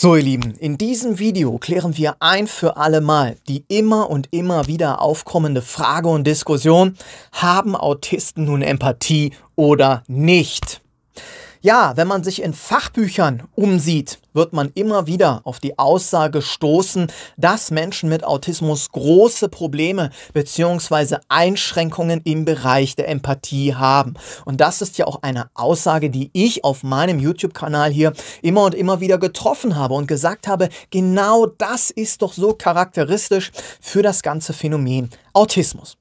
So ihr Lieben, in diesem Video klären wir ein für alle Mal die immer und immer wieder aufkommende Frage und Diskussion, haben Autisten nun Empathie oder nicht? Ja, wenn man sich in Fachbüchern umsieht, wird man immer wieder auf die Aussage stoßen, dass Menschen mit Autismus große Probleme bzw. Einschränkungen im Bereich der Empathie haben. Und das ist ja auch eine Aussage, die ich auf meinem YouTube-Kanal hier immer und immer wieder getroffen habe und gesagt habe, genau das ist doch so charakteristisch für das ganze Phänomen Autismus.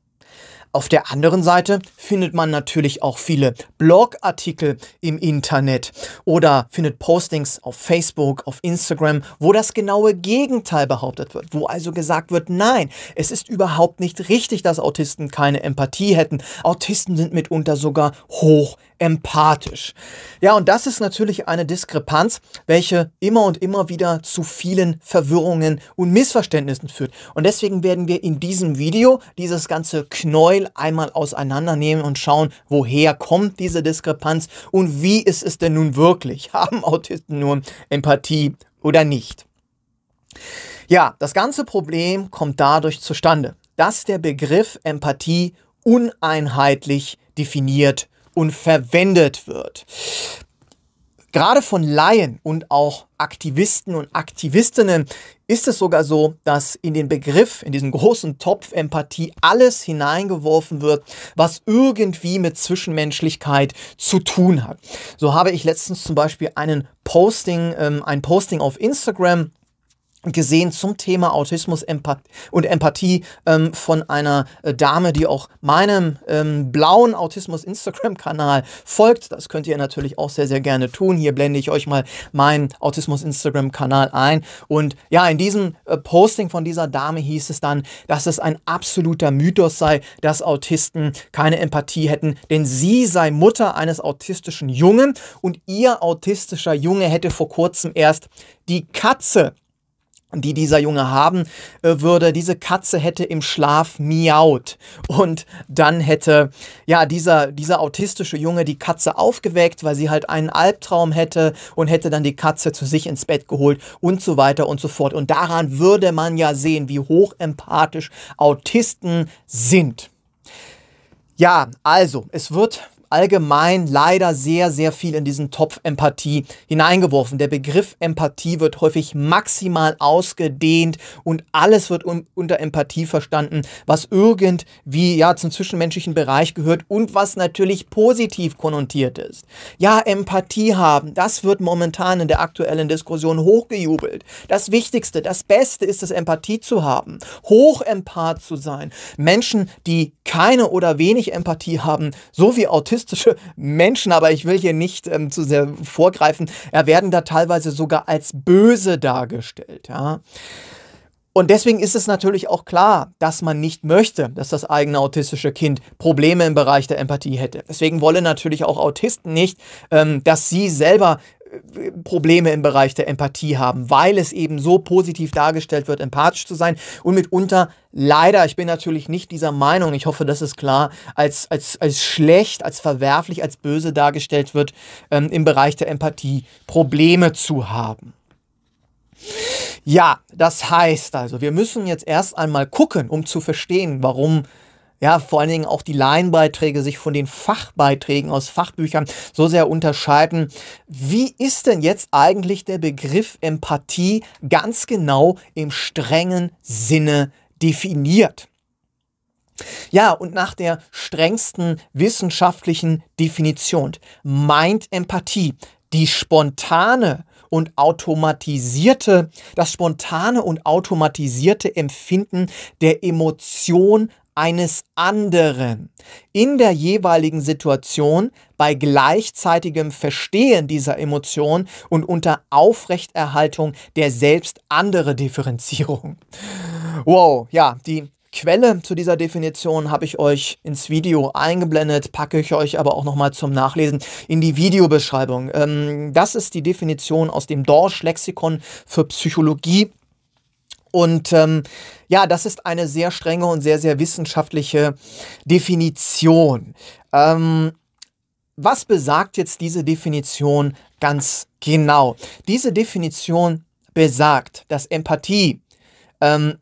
Auf der anderen Seite findet man natürlich auch viele Blogartikel im Internet oder findet Postings auf Facebook, auf Instagram, wo das genaue Gegenteil behauptet wird, wo also gesagt wird, nein, es ist überhaupt nicht richtig, dass Autisten keine Empathie hätten. Autisten sind mitunter sogar hoch empathisch. Ja, und das ist natürlich eine Diskrepanz, welche immer und immer wieder zu vielen Verwirrungen und Missverständnissen führt. Und deswegen werden wir in diesem Video dieses ganze Knäuel einmal auseinandernehmen und schauen, woher kommt diese Diskrepanz und wie ist es denn nun wirklich? Haben Autisten nur Empathie oder nicht? Ja, das ganze Problem kommt dadurch zustande, dass der Begriff Empathie uneinheitlich definiert wird und verwendet wird. Gerade von Laien und auch Aktivisten und Aktivistinnen ist es sogar so, dass in den Begriff, in diesen großen Topf Empathie alles hineingeworfen wird, was irgendwie mit Zwischenmenschlichkeit zu tun hat. So habe ich letztens zum Beispiel einen Posting, ähm, ein Posting auf Instagram gesehen zum Thema Autismus und Empathie ähm, von einer äh, Dame, die auch meinem ähm, blauen Autismus-Instagram-Kanal folgt. Das könnt ihr natürlich auch sehr, sehr gerne tun. Hier blende ich euch mal meinen Autismus-Instagram-Kanal ein. Und ja, in diesem äh, Posting von dieser Dame hieß es dann, dass es ein absoluter Mythos sei, dass Autisten keine Empathie hätten, denn sie sei Mutter eines autistischen Jungen und ihr autistischer Junge hätte vor kurzem erst die Katze die dieser Junge haben äh, würde, diese Katze hätte im Schlaf miaut und dann hätte ja dieser dieser autistische Junge die Katze aufgeweckt, weil sie halt einen Albtraum hätte und hätte dann die Katze zu sich ins Bett geholt und so weiter und so fort und daran würde man ja sehen, wie hochempathisch Autisten sind. Ja, also, es wird allgemein leider sehr, sehr viel in diesen Topf Empathie hineingeworfen. Der Begriff Empathie wird häufig maximal ausgedehnt und alles wird un unter Empathie verstanden, was irgendwie ja zum zwischenmenschlichen Bereich gehört und was natürlich positiv konnotiert ist. Ja, Empathie haben, das wird momentan in der aktuellen Diskussion hochgejubelt. Das Wichtigste, das Beste ist es, Empathie zu haben, hochempath zu sein. Menschen, die keine oder wenig Empathie haben, so wie Autismus autistische Menschen, aber ich will hier nicht ähm, zu sehr vorgreifen, er werden da teilweise sogar als böse dargestellt. Ja. Und deswegen ist es natürlich auch klar, dass man nicht möchte, dass das eigene autistische Kind Probleme im Bereich der Empathie hätte. Deswegen wollen natürlich auch Autisten nicht, ähm, dass sie selber Probleme im Bereich der Empathie haben, weil es eben so positiv dargestellt wird, empathisch zu sein und mitunter leider, ich bin natürlich nicht dieser Meinung, ich hoffe, das ist klar, als, als, als schlecht, als verwerflich, als böse dargestellt wird, ähm, im Bereich der Empathie Probleme zu haben. Ja, das heißt also, wir müssen jetzt erst einmal gucken, um zu verstehen, warum äh, ja, vor allen Dingen auch die Laienbeiträge sich von den Fachbeiträgen aus Fachbüchern so sehr unterscheiden. Wie ist denn jetzt eigentlich der Begriff Empathie ganz genau im strengen Sinne definiert? Ja, und nach der strengsten wissenschaftlichen Definition meint Empathie die spontane und automatisierte, das spontane und automatisierte Empfinden der Emotion eines anderen in der jeweiligen Situation bei gleichzeitigem Verstehen dieser Emotion und unter Aufrechterhaltung der selbst andere Differenzierung. Wow, ja, die Quelle zu dieser Definition habe ich euch ins Video eingeblendet, packe ich euch aber auch nochmal zum Nachlesen in die Videobeschreibung. Ähm, das ist die Definition aus dem Dorsch-Lexikon für Psychologie und ähm, ja, das ist eine sehr strenge und sehr, sehr wissenschaftliche Definition. Ähm, was besagt jetzt diese Definition ganz genau? Diese Definition besagt, dass Empathie ähm,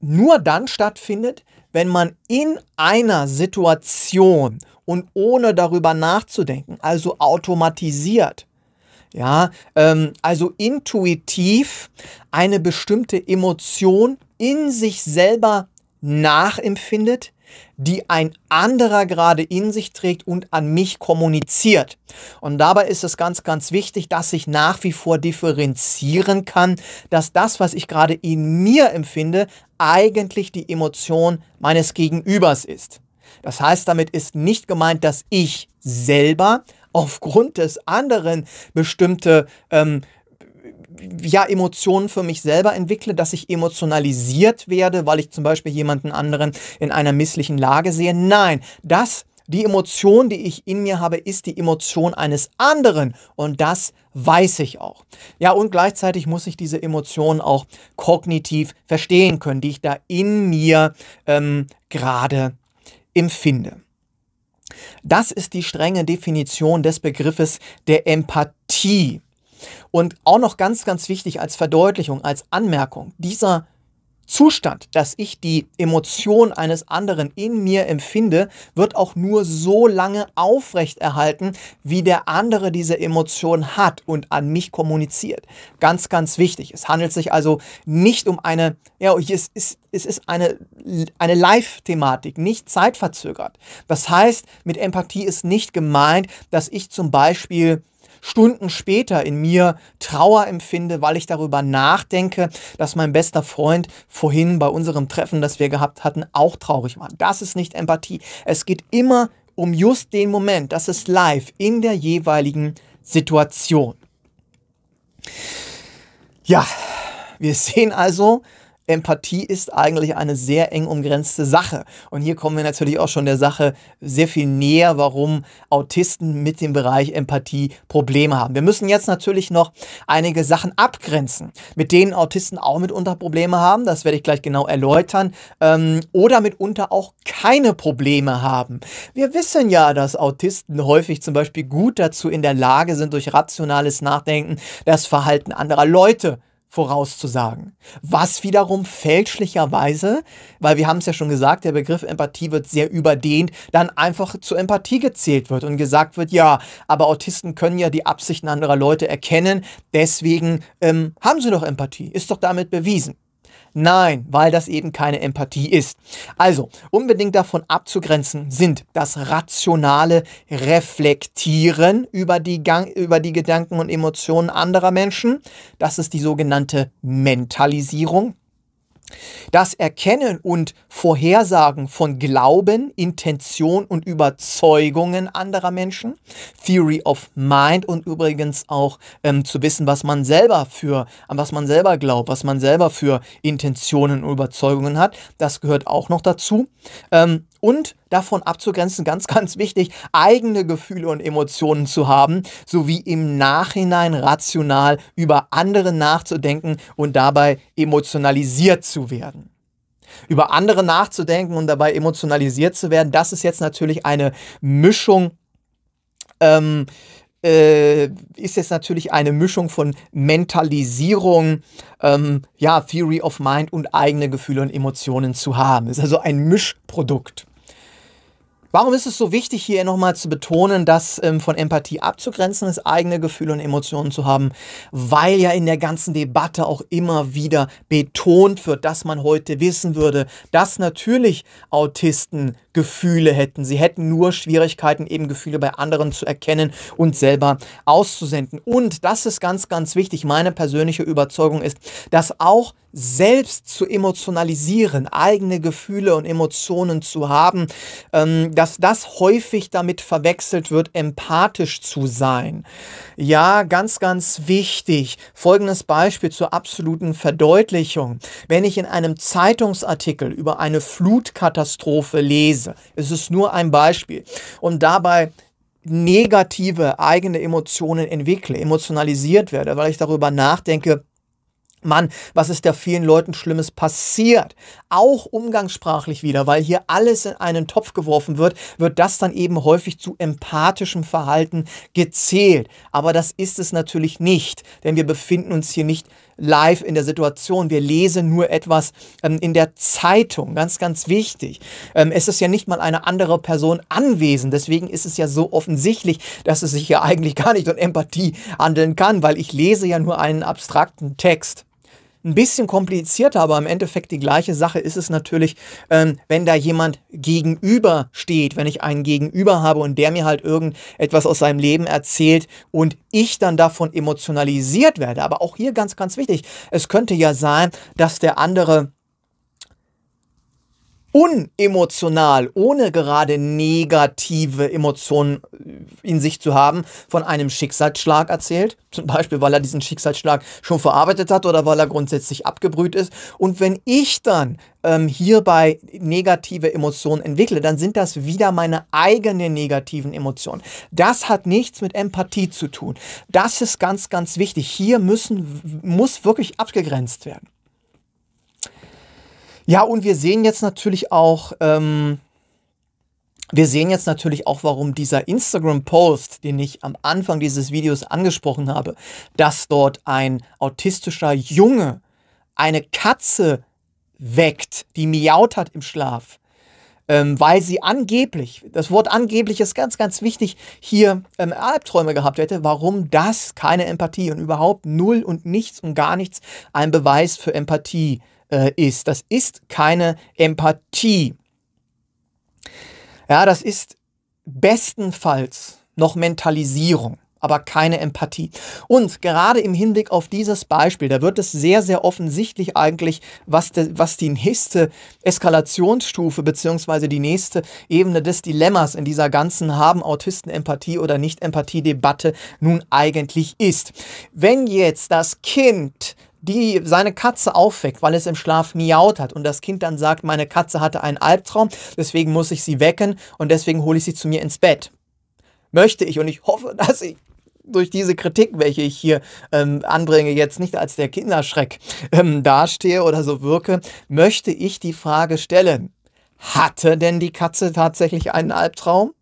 nur dann stattfindet, wenn man in einer Situation und ohne darüber nachzudenken, also automatisiert, ja, ähm, also intuitiv eine bestimmte Emotion in sich selber nachempfindet, die ein anderer gerade in sich trägt und an mich kommuniziert. Und dabei ist es ganz, ganz wichtig, dass ich nach wie vor differenzieren kann, dass das, was ich gerade in mir empfinde, eigentlich die Emotion meines Gegenübers ist. Das heißt, damit ist nicht gemeint, dass ich selber aufgrund des anderen bestimmte ähm, ja, Emotionen für mich selber entwickle, dass ich emotionalisiert werde, weil ich zum Beispiel jemanden anderen in einer misslichen Lage sehe. Nein, das, die Emotion, die ich in mir habe, ist die Emotion eines anderen und das weiß ich auch. Ja, und gleichzeitig muss ich diese Emotionen auch kognitiv verstehen können, die ich da in mir ähm, gerade empfinde. Das ist die strenge Definition des Begriffes der Empathie. Und auch noch ganz, ganz wichtig als Verdeutlichung, als Anmerkung, dieser Zustand, dass ich die Emotion eines anderen in mir empfinde, wird auch nur so lange aufrechterhalten, wie der andere diese Emotion hat und an mich kommuniziert. Ganz, ganz wichtig. Es handelt sich also nicht um eine, ja, es ist, es ist eine, eine Live-Thematik, nicht zeitverzögert. Das heißt, mit Empathie ist nicht gemeint, dass ich zum Beispiel Stunden später in mir Trauer empfinde, weil ich darüber nachdenke, dass mein bester Freund vorhin bei unserem Treffen, das wir gehabt hatten, auch traurig war. Das ist nicht Empathie. Es geht immer um just den Moment. Das ist live in der jeweiligen Situation. Ja, wir sehen also, Empathie ist eigentlich eine sehr eng umgrenzte Sache. Und hier kommen wir natürlich auch schon der Sache sehr viel näher, warum Autisten mit dem Bereich Empathie Probleme haben. Wir müssen jetzt natürlich noch einige Sachen abgrenzen, mit denen Autisten auch mitunter Probleme haben. Das werde ich gleich genau erläutern. Ähm, oder mitunter auch keine Probleme haben. Wir wissen ja, dass Autisten häufig zum Beispiel gut dazu in der Lage sind, durch rationales Nachdenken das Verhalten anderer Leute vorauszusagen. Was wiederum fälschlicherweise, weil wir haben es ja schon gesagt, der Begriff Empathie wird sehr überdehnt, dann einfach zur Empathie gezählt wird und gesagt wird, ja, aber Autisten können ja die Absichten anderer Leute erkennen, deswegen ähm, haben sie doch Empathie, ist doch damit bewiesen. Nein, weil das eben keine Empathie ist. Also, unbedingt davon abzugrenzen sind das rationale Reflektieren über die, Gang, über die Gedanken und Emotionen anderer Menschen. Das ist die sogenannte Mentalisierung. Das Erkennen und Vorhersagen von Glauben, Intention und Überzeugungen anderer Menschen, Theory of Mind und übrigens auch ähm, zu wissen, was man selber für, an was man selber glaubt, was man selber für Intentionen und Überzeugungen hat, das gehört auch noch dazu. Ähm, und davon abzugrenzen, ganz, ganz wichtig, eigene Gefühle und Emotionen zu haben, sowie im Nachhinein rational über andere nachzudenken und dabei emotionalisiert zu werden. Über andere nachzudenken und dabei emotionalisiert zu werden, das ist jetzt natürlich eine Mischung. Ähm, äh, ist jetzt natürlich eine Mischung von Mentalisierung, ähm, ja, Theory of Mind und eigene Gefühle und Emotionen zu haben. Ist also ein Mischprodukt. Warum ist es so wichtig, hier nochmal zu betonen, dass ähm, von Empathie abzugrenzen ist, eigene Gefühle und Emotionen zu haben? Weil ja in der ganzen Debatte auch immer wieder betont wird, dass man heute wissen würde, dass natürlich Autisten Gefühle hätten. Sie hätten nur Schwierigkeiten, eben Gefühle bei anderen zu erkennen und selber auszusenden. Und das ist ganz, ganz wichtig. Meine persönliche Überzeugung ist, dass auch selbst zu emotionalisieren, eigene Gefühle und Emotionen zu haben, ähm, dass das häufig damit verwechselt wird, empathisch zu sein. Ja, ganz, ganz wichtig. Folgendes Beispiel zur absoluten Verdeutlichung. Wenn ich in einem Zeitungsartikel über eine Flutkatastrophe lese, es ist nur ein Beispiel, und dabei negative eigene Emotionen entwickle, emotionalisiert werde, weil ich darüber nachdenke, Mann, was ist da vielen Leuten Schlimmes passiert? Auch umgangssprachlich wieder, weil hier alles in einen Topf geworfen wird, wird das dann eben häufig zu empathischem Verhalten gezählt. Aber das ist es natürlich nicht, denn wir befinden uns hier nicht live in der Situation. Wir lesen nur etwas ähm, in der Zeitung. Ganz, ganz wichtig. Ähm, es ist ja nicht mal eine andere Person anwesend. Deswegen ist es ja so offensichtlich, dass es sich ja eigentlich gar nicht um Empathie handeln kann, weil ich lese ja nur einen abstrakten Text ein bisschen komplizierter, aber im Endeffekt die gleiche Sache ist es natürlich, ähm, wenn da jemand gegenüber steht, wenn ich einen gegenüber habe und der mir halt irgendetwas aus seinem Leben erzählt und ich dann davon emotionalisiert werde. Aber auch hier ganz, ganz wichtig, es könnte ja sein, dass der andere unemotional, ohne gerade negative Emotionen äh, in sich zu haben, von einem Schicksalsschlag erzählt. Zum Beispiel, weil er diesen Schicksalsschlag schon verarbeitet hat oder weil er grundsätzlich abgebrüht ist. Und wenn ich dann ähm, hierbei negative Emotionen entwickle, dann sind das wieder meine eigenen negativen Emotionen. Das hat nichts mit Empathie zu tun. Das ist ganz, ganz wichtig. Hier müssen, muss wirklich abgegrenzt werden. Ja, und wir sehen jetzt natürlich auch, ähm, wir sehen jetzt natürlich auch, warum dieser Instagram-Post, den ich am Anfang dieses Videos angesprochen habe, dass dort ein autistischer Junge eine Katze weckt, die miaut hat im Schlaf, ähm, weil sie angeblich, das Wort angeblich ist ganz, ganz wichtig, hier ähm, Albträume gehabt hätte, warum das keine Empathie und überhaupt null und nichts und gar nichts ein Beweis für Empathie ist äh, ist. Das ist keine Empathie. Ja, das ist bestenfalls noch Mentalisierung, aber keine Empathie. Und gerade im Hinblick auf dieses Beispiel, da wird es sehr, sehr offensichtlich eigentlich, was, de, was die nächste Eskalationsstufe beziehungsweise die nächste Ebene des Dilemmas in dieser ganzen haben Autisten Empathie oder Nicht-Empathie-Debatte nun eigentlich ist. Wenn jetzt das Kind die seine Katze aufweckt, weil es im Schlaf miaut hat und das Kind dann sagt, meine Katze hatte einen Albtraum, deswegen muss ich sie wecken und deswegen hole ich sie zu mir ins Bett. Möchte ich und ich hoffe, dass ich durch diese Kritik, welche ich hier ähm, anbringe, jetzt nicht als der Kinderschreck ähm, dastehe oder so wirke, möchte ich die Frage stellen, hatte denn die Katze tatsächlich einen Albtraum?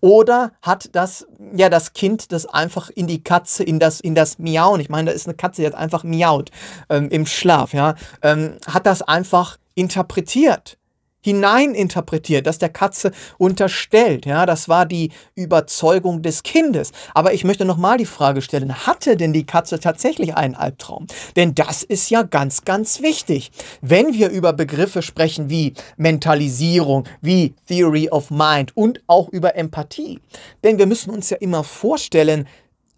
Oder hat das, ja, das Kind das einfach in die Katze, in das, in das Miauen, ich meine, da ist eine Katze, die jetzt einfach miaut ähm, im Schlaf, ja, ähm, hat das einfach interpretiert hineininterpretiert, das der Katze unterstellt. Ja, das war die Überzeugung des Kindes. Aber ich möchte nochmal die Frage stellen, hatte denn die Katze tatsächlich einen Albtraum? Denn das ist ja ganz, ganz wichtig. Wenn wir über Begriffe sprechen wie Mentalisierung, wie Theory of Mind und auch über Empathie. Denn wir müssen uns ja immer vorstellen,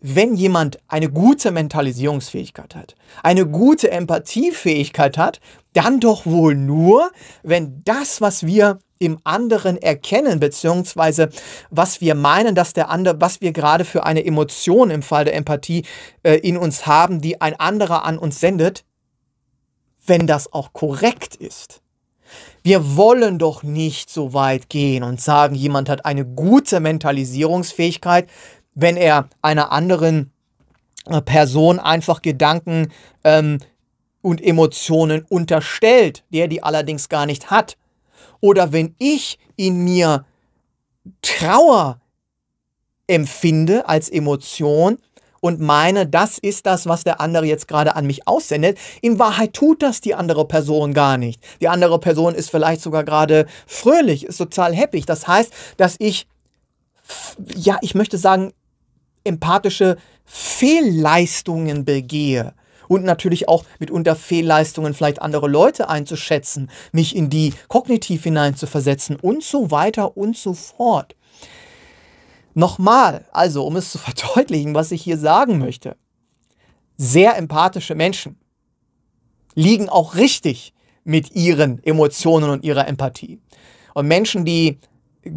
wenn jemand eine gute Mentalisierungsfähigkeit hat, eine gute Empathiefähigkeit hat, dann doch wohl nur, wenn das, was wir im anderen erkennen, beziehungsweise was wir meinen, dass der andere, was wir gerade für eine Emotion im Fall der Empathie äh, in uns haben, die ein anderer an uns sendet, wenn das auch korrekt ist. Wir wollen doch nicht so weit gehen und sagen, jemand hat eine gute Mentalisierungsfähigkeit, wenn er einer anderen äh, Person einfach Gedanken ähm, und Emotionen unterstellt, der die allerdings gar nicht hat. Oder wenn ich in mir Trauer empfinde als Emotion und meine, das ist das, was der andere jetzt gerade an mich aussendet. In Wahrheit tut das die andere Person gar nicht. Die andere Person ist vielleicht sogar gerade fröhlich, ist total happy. Das heißt, dass ich, ja, ich möchte sagen, empathische Fehlleistungen begehe und natürlich auch mitunter Fehlleistungen vielleicht andere Leute einzuschätzen, mich in die kognitiv hineinzuversetzen und so weiter und so fort. Nochmal, also um es zu verdeutlichen, was ich hier sagen möchte. Sehr empathische Menschen liegen auch richtig mit ihren Emotionen und ihrer Empathie. Und Menschen, die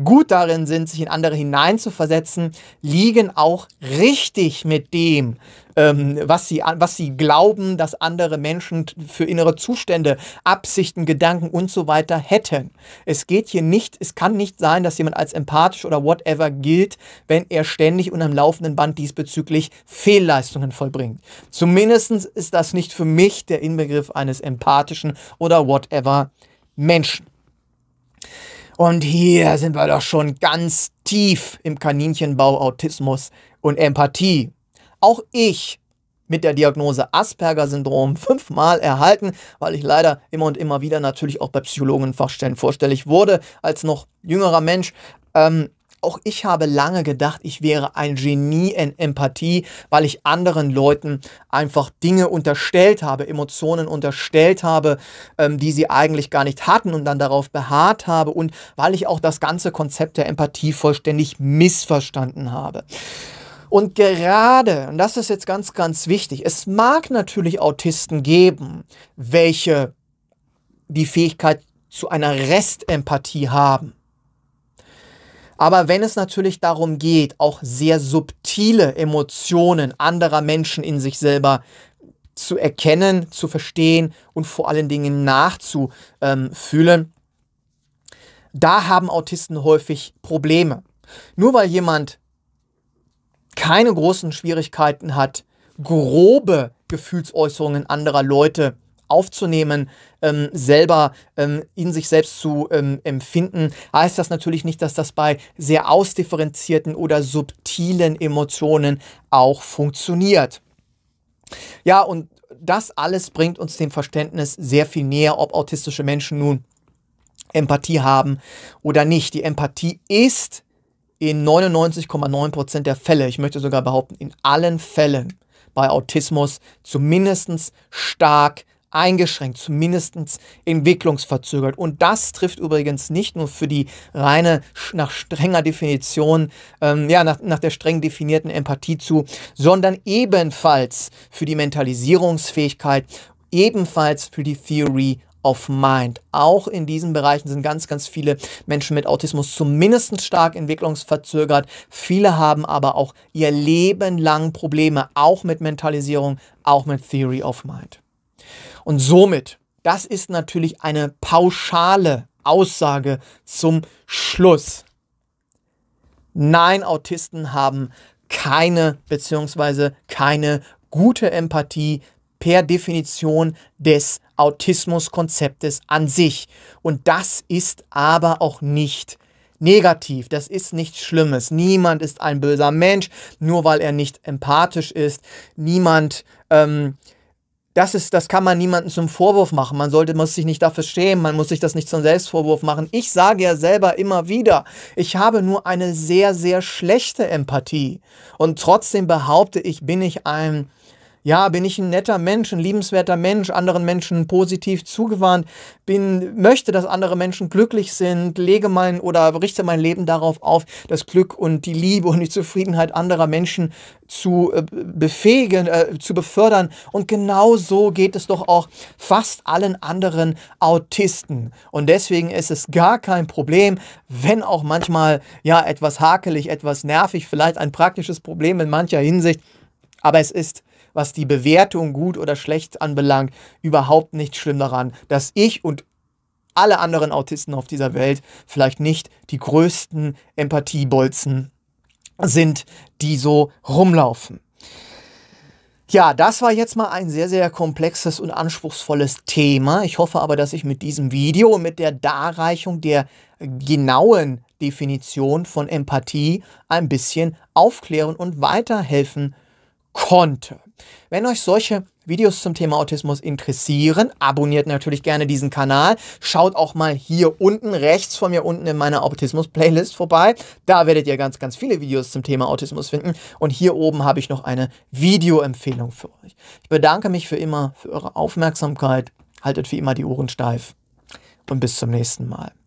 gut darin sind, sich in andere hineinzuversetzen, liegen auch richtig mit dem, ähm, was, sie, was sie glauben, dass andere Menschen für innere Zustände, Absichten, Gedanken und so weiter hätten. Es geht hier nicht, es kann nicht sein, dass jemand als empathisch oder whatever gilt, wenn er ständig und am laufenden Band diesbezüglich Fehlleistungen vollbringt. Zumindest ist das nicht für mich der Inbegriff eines empathischen oder whatever Menschen. Und hier sind wir doch schon ganz tief im Kaninchenbau Autismus und Empathie. Auch ich mit der Diagnose Asperger-Syndrom fünfmal erhalten, weil ich leider immer und immer wieder natürlich auch bei Psychologenfachstellen vorstellig wurde als noch jüngerer Mensch. Ähm, auch ich habe lange gedacht, ich wäre ein Genie in Empathie, weil ich anderen Leuten einfach Dinge unterstellt habe, Emotionen unterstellt habe, ähm, die sie eigentlich gar nicht hatten und dann darauf beharrt habe und weil ich auch das ganze Konzept der Empathie vollständig missverstanden habe. Und gerade, und das ist jetzt ganz, ganz wichtig, es mag natürlich Autisten geben, welche die Fähigkeit zu einer Restempathie haben. Aber wenn es natürlich darum geht, auch sehr subtile Emotionen anderer Menschen in sich selber zu erkennen, zu verstehen und vor allen Dingen nachzufühlen, da haben Autisten häufig Probleme. Nur weil jemand keine großen Schwierigkeiten hat, grobe Gefühlsäußerungen anderer Leute aufzunehmen, ähm, selber ähm, in sich selbst zu ähm, empfinden, heißt das natürlich nicht, dass das bei sehr ausdifferenzierten oder subtilen Emotionen auch funktioniert. Ja, und das alles bringt uns dem Verständnis sehr viel näher, ob autistische Menschen nun Empathie haben oder nicht. Die Empathie ist in 99,9% der Fälle, ich möchte sogar behaupten, in allen Fällen bei Autismus zumindest stark eingeschränkt, zumindest entwicklungsverzögert. Und das trifft übrigens nicht nur für die reine, nach strenger Definition, ähm, ja, nach, nach der streng definierten Empathie zu, sondern ebenfalls für die Mentalisierungsfähigkeit, ebenfalls für die Theory of Mind. Auch in diesen Bereichen sind ganz, ganz viele Menschen mit Autismus zumindest stark entwicklungsverzögert. Viele haben aber auch ihr Leben lang Probleme, auch mit Mentalisierung, auch mit Theory of Mind. Und somit, das ist natürlich eine pauschale Aussage zum Schluss. Nein, Autisten haben keine beziehungsweise keine gute Empathie per Definition des Autismuskonzeptes an sich. Und das ist aber auch nicht negativ, das ist nichts Schlimmes. Niemand ist ein böser Mensch, nur weil er nicht empathisch ist. Niemand ähm, das ist, das kann man niemandem zum Vorwurf machen. Man sollte, muss sich nicht dafür schämen, man muss sich das nicht zum Selbstvorwurf machen. Ich sage ja selber immer wieder, ich habe nur eine sehr, sehr schlechte Empathie. Und trotzdem behaupte ich, bin ich ein ja, bin ich ein netter Mensch, ein liebenswerter Mensch, anderen Menschen positiv zugewandt, bin, möchte, dass andere Menschen glücklich sind, lege mein oder richte mein Leben darauf auf, das Glück und die Liebe und die Zufriedenheit anderer Menschen zu äh, befähigen, äh, zu befördern. Und genau so geht es doch auch fast allen anderen Autisten. Und deswegen ist es gar kein Problem, wenn auch manchmal ja etwas hakelig, etwas nervig, vielleicht ein praktisches Problem in mancher Hinsicht. Aber es ist was die Bewertung gut oder schlecht anbelangt, überhaupt nicht schlimm daran, dass ich und alle anderen Autisten auf dieser Welt vielleicht nicht die größten Empathiebolzen sind, die so rumlaufen. Ja, das war jetzt mal ein sehr, sehr komplexes und anspruchsvolles Thema. Ich hoffe aber, dass ich mit diesem Video und mit der Darreichung der genauen Definition von Empathie ein bisschen aufklären und weiterhelfen kann konnte. Wenn euch solche Videos zum Thema Autismus interessieren, abonniert natürlich gerne diesen Kanal. Schaut auch mal hier unten rechts von mir unten in meiner Autismus-Playlist vorbei. Da werdet ihr ganz, ganz viele Videos zum Thema Autismus finden. Und hier oben habe ich noch eine Videoempfehlung für euch. Ich bedanke mich für immer für eure Aufmerksamkeit. Haltet wie immer die Ohren steif und bis zum nächsten Mal.